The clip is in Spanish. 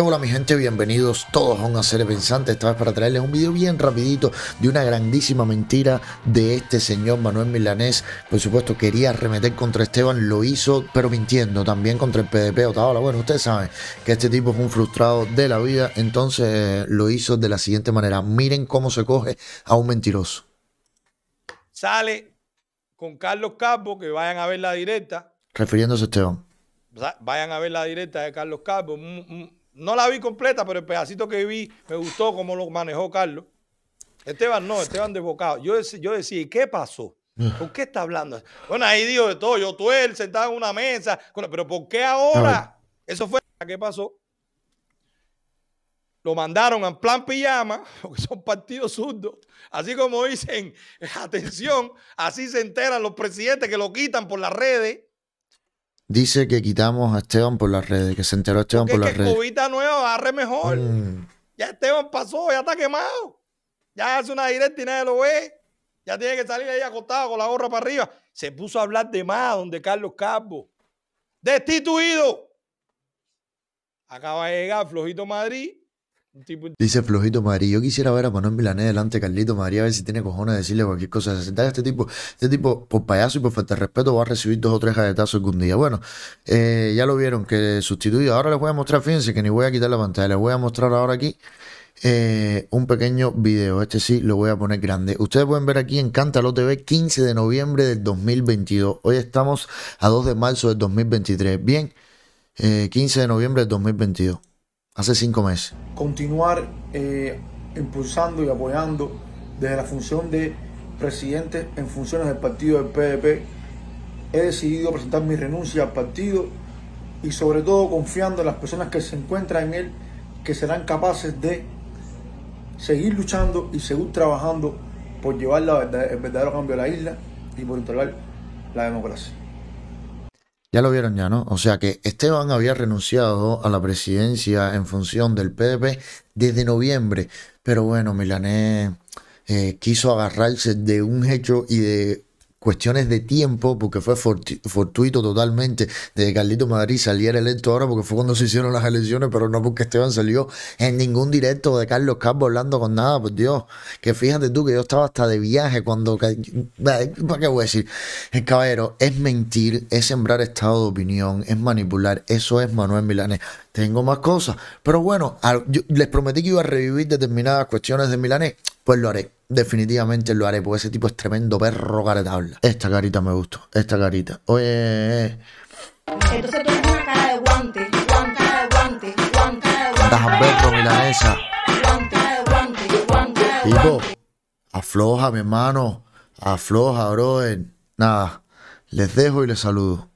hola mi gente? Bienvenidos todos a un hacer pensante, esta vez para traerles un video bien rapidito de una grandísima mentira de este señor Manuel Milanés. Por supuesto quería arremeter contra Esteban, lo hizo, pero mintiendo, también contra el PDP Otavala, Bueno, ustedes saben que este tipo es un frustrado de la vida, entonces eh, lo hizo de la siguiente manera. Miren cómo se coge a un mentiroso. Sale con Carlos Capo, que vayan a ver la directa. Refiriéndose a Esteban. Vayan a ver la directa de Carlos Capo. Mm, mm, no la vi completa, pero el pedacito que vi me gustó cómo lo manejó Carlos. Esteban no, Esteban desbocado. Yo, yo decía, ¿qué pasó? ¿Por qué está hablando? Bueno, ahí dijo de todo. Yo tú él sentado en una mesa. Pero ¿por qué ahora? Eso fue. ¿Qué pasó? Lo mandaron a plan pijama, porque son partidos zurdos. Así como dicen, atención, así se enteran los presidentes que lo quitan por las redes dice que quitamos a Esteban por las redes, que se enteró Esteban por las redes. que redes. Cubita nueva arre mejor. Mm. Ya Esteban pasó, ya está quemado. Ya hace una directa y nadie lo ve. Ya tiene que salir ahí acostado con la gorra para arriba. Se puso a hablar de más donde Carlos Carbo. Destituido. Acaba de llegar Flojito Madrid Dice Flojito María yo quisiera ver a Manuel Milané delante Carlito María, a ver si tiene cojones decirle cualquier cosa. Se este tipo, este tipo por payaso y por falta de respeto va a recibir dos o tres galletazos algún día. Bueno, eh, ya lo vieron que sustituido. Ahora les voy a mostrar, fíjense que ni voy a quitar la pantalla, les voy a mostrar ahora aquí eh, un pequeño video. Este sí lo voy a poner grande. Ustedes pueden ver aquí en Cántalo TV 15 de noviembre del 2022. Hoy estamos a 2 de marzo del 2023. Bien, 15 eh, de noviembre del 2022 hace cinco meses. Continuar eh, impulsando y apoyando desde la función de presidente en funciones del partido del PDP. He decidido presentar mi renuncia al partido y sobre todo confiando en las personas que se encuentran en él, que serán capaces de seguir luchando y seguir trabajando por llevar el verdadero cambio a la isla y por instalar la democracia. Ya lo vieron ya, ¿no? O sea que Esteban había renunciado a la presidencia en función del PDP desde noviembre, pero bueno, Milanés eh, quiso agarrarse de un hecho y de cuestiones de tiempo, porque fue fortuito totalmente de que Carlito Madrid saliera electo ahora, porque fue cuando se hicieron las elecciones, pero no porque Esteban salió en ningún directo de Carlos Campo hablando con nada, por Dios. Que fíjate tú que yo estaba hasta de viaje cuando. ¿Para qué voy a decir? El eh, caballero, es mentir, es sembrar estado de opinión, es manipular. Eso es Manuel Milanes. Tengo más cosas, pero bueno, les prometí que iba a revivir determinadas cuestiones de Milanes, pues lo haré definitivamente lo haré, porque ese tipo es tremendo perro tabla. Esta carita me gustó, esta carita. Oye. Eh, eh. Entonces tú una cara de guante, guante, guante, guante, guante. milanesa. Guante, guante, guante, Tipo, afloja, mi hermano. Afloja, bro. Nada, les dejo y les saludo.